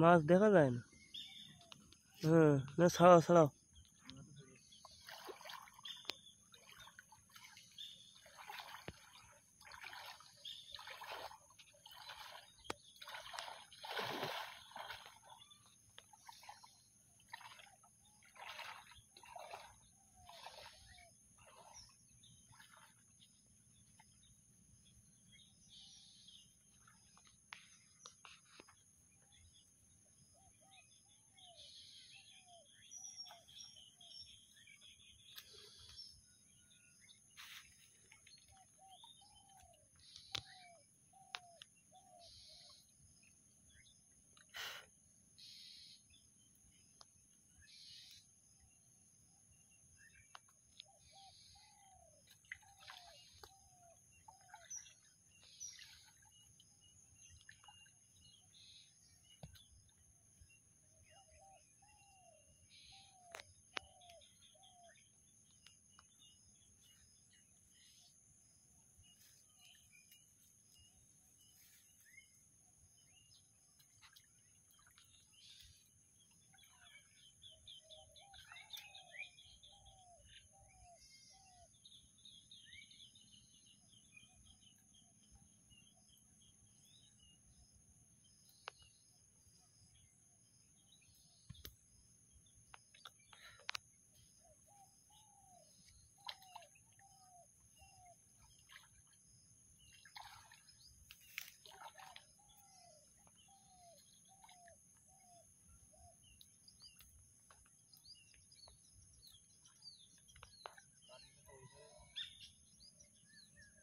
মাছ দেখা যায় না হ্যাঁ না ছাড়াও ছাড়াও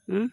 Mm?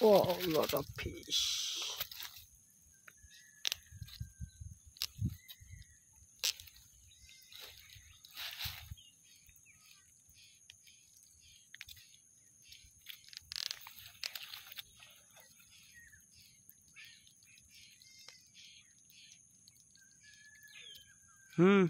Oh, a lot of fish. Hmm.